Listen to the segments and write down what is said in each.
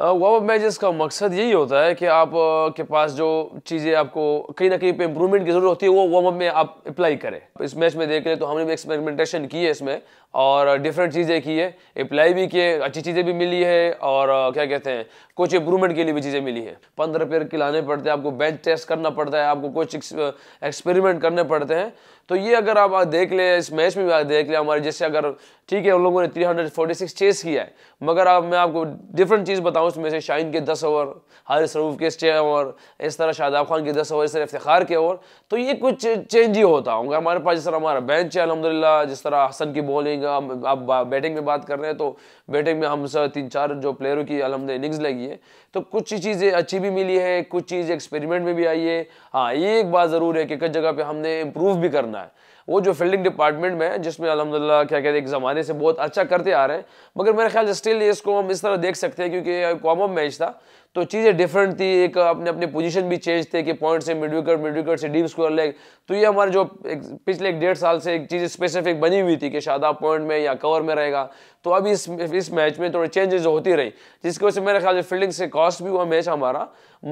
वब matches का मकसद यही होता है कि आप के पास जो चीज़ें आपको कहीं ना कहीं पे इम्प्रूवमेंट की ज़रूरत होती है वो वॉम में आप अप्लाई करें इस मैच में देख लें तो हमने भी एक्सपेरिमेंटेशन की है इसमें और डिफरेंट चीज़ें की है अप्लाई भी किए अच्छी चीज़ें भी मिली है और क्या कहते हैं कुछ इम्प्रूवमेंट के लिए भी चीज़ें मिली है पंद्रह पेयर खिलाने पड़ते हैं आपको बेंच टेस्ट करना पड़ता है आपको कुछ एक्सपेरिमेंट करने पड़ते हैं तो ये अगर आप देख लें इस मैच में भी देख लें हमारे जैसे अगर ठीक है उन लोगों ने three hundred forty six chase किया है मगर आप मैं आपको डिफरेंट चीज़ आउट्स में से शाहिद के दस ओवर हारिस रऊफ के छः ओवर इस तरह शादाब खान के दस ओवर इस तरह इफ्तार के ओवर तो ये कुछ चेंज ही होता होंगे हमारे पास जिस तरह हमारा बेंच है अलहमदिल्ला जिस तरह हसन की बॉलिंग हम अब बैटिंग में बात कर रहे हैं तो बैटिंग में हम सर तीन चार जो प्लेयरों की अलहमद इनिंग्स लगी है तो कुछ चीज़ें अच्छी भी मिली है कुछ चीज़ एक्सपेरिमेंट में भी आई है हाँ ये एक बात ज़रूर है कि कई जगह पर हमने इम्प्रूव भी करना है वो जो फील्डिंग डिपार्टमेंट में है जिसमें अलहमदिल्ला क्या कहते हैं एक ज़माने से बहुत अच्छा करते आ रहे हैं मगर मेरे ख्याल स्टिल इसको हम इस तरह देख सकते हैं क्योंकि का कॉमन मैच था तो चीज़ें डिफरेंट थी एक अपने अपने पोजीशन भी चेंज थे कि पॉइंट से मिड मिड मिडविकर से डीप स्क्वायर लेग तो ये हमारे जो एक पिछले एक डेढ़ साल से एक चीज़ स्पेसिफिक बनी हुई थी कि शादा पॉइंट में या कवर में रहेगा तो अब इस इस मैच में थोड़े चेंजेस होती रही जिसकी वजह से मेरे ख्याल से फील्डिंग से कॉस्ट भी हुआ मैच हमारा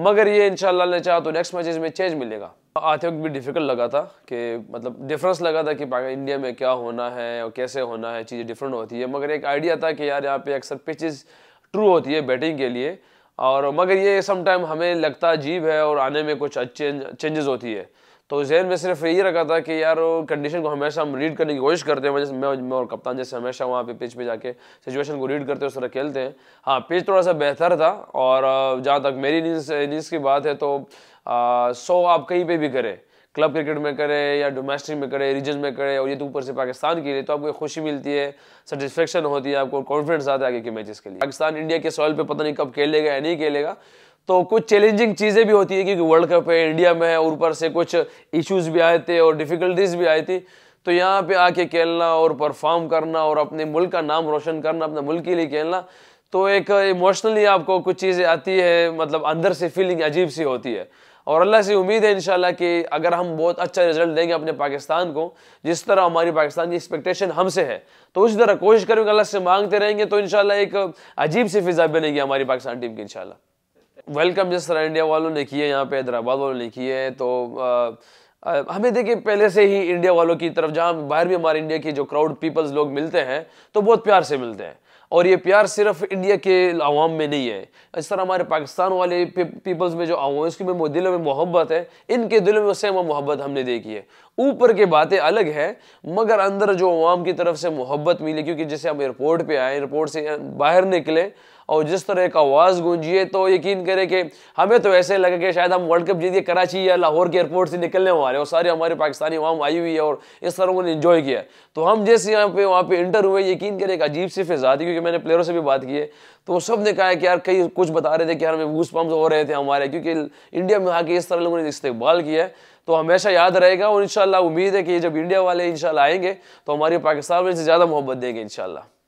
मगर ये इन ने चाहा तो नेक्स्ट मैचेस में चेंज मिलेगा आते वक्त भी डिफिकल्ट लगा था कि मतलब डिफरेंस लगा था कि इंडिया में क्या होना है और कैसे होना है चीज़ें डिफरेंट होती है मगर एक आइडिया था कि यार यहाँ पे अक्सर पिचेज़ ट्रू होती है बैटिंग के लिए और मगर ये समटाइम हमें लगता अजीब है और आने में कुछ चेंज चेंजेस होती है तो जहन में सिर्फ यही रखा था कि यार कंडीशन को हमेशा हम रीड करने की कोशिश करते हैं वजह मैं, मैं और कप्तान जैसे हमेशा वहाँ पे पिच पे जाके सिचुएशन को रीड करते हैं उस तरह खेलते हैं हाँ पिच थोड़ा सा बेहतर था और जहाँ तक मेरी इनिंग्स इनिंग्स की बात है तो सौ आप कहीं पे भी करें क्लब क्रिकेट में करे या डोमेस्टिक में करे रीजन में करे और ये तो ऊपर से पाकिस्तान के लिए तो आपको खुशी मिलती है सेटिस्फेक्शन होती है आपको कॉन्फिडेंस आता है आगे के मैचेस के लिए पाकिस्तान इंडिया के सॉइल पे पता नहीं कब खेलेगा या नहीं खेलेगा तो कुछ चैलेंजिंग चीज़ें भी होती है क्योंकि वर्ल्ड कप है इंडिया में है और ऊपर से कुछ इश्यूज भी आए थे और डिफ़िकल्टीज भी आई थी तो यहाँ पे आके खेलना और परफॉर्म करना और अपने मुल्क का नाम रोशन करना अपने मुल्क के लिए खेलना तो एक इमोशनली आपको कुछ चीज़ें आती है मतलब अंदर से फीलिंग अजीब सी होती है और अल्लाह से उम्मीद है इंशाल्लाह कि अगर हम बहुत अच्छा रिजल्ट देंगे अपने पाकिस्तान को जिस तरह हमारी पाकिस्तान की एक्सपेक्टेशन हमसे है तो उस तरह कोशिश करेंगे अल्लाह से मांगते रहेंगे तो इंशाल्लाह एक अजीब सी फिज़ा बनेगी हमारी पाकिस्तान टीम की इंशाल्लाह वेलकम जिस तरह इंडिया वालों ने किए यहाँ पे हैदराबाद वालों ने किए तो आ, आ, हमें देखिए पहले से ही इंडिया वालों की तरफ जहाँ बाहर भी हमारे इंडिया के जो क्राउड पीपल्स लोग मिलते हैं तो बहुत प्यार से मिलते हैं और ये प्यार सिर्फ इंडिया के आवाम में नहीं है इस तरह हमारे पाकिस्तान वाले पीपल्स में जो आवाम उसकी में दिलों में मोहब्बत है इनके दिलों में सेम मोहब्बत हमने देखी है ऊपर की बातें अलग है मगर अंदर जो आवाम की तरफ से मोहब्बत मिली क्योंकि जैसे हम एयरपोर्ट पर आए एयरपोर्ट से बाहर निकले और जिस तरह एक आवाज़ गूंजी है तो यकीन करें कि हमें तो ऐसे लगे कि शायद हम वर्ल्ड कप जीतिए कराची या लाहौर के एयरपोर्ट से निकलने वाले और सारे हमारे पाकिस्तानी वहाँ आई हुई है और इस तरह उन्होंने इन्जॉय किया तो हम जैसे यहाँ पे वहाँ पे इंटर हुए यकीन करें एक अजीब सी फिजा थी क्योंकि मैंने प्लेयरों से भी बात की है तो सब ने कहा कि यार कई कुछ बता रहे थे कि यार हमें वूस पम्प हो रहे थे हमारे क्योंकि इंडिया में आके इस तरह लोगों ने इस्तेमाल किया तो हमेशा याद रहेगा और इंशाल्लाह उम्मीद है कि जब इंडिया वाले इंशाल्लाह आएंगे तो हमारी पाकिस्तान में से ज़्यादा मोहब्बत देंगे इंशाल्लाह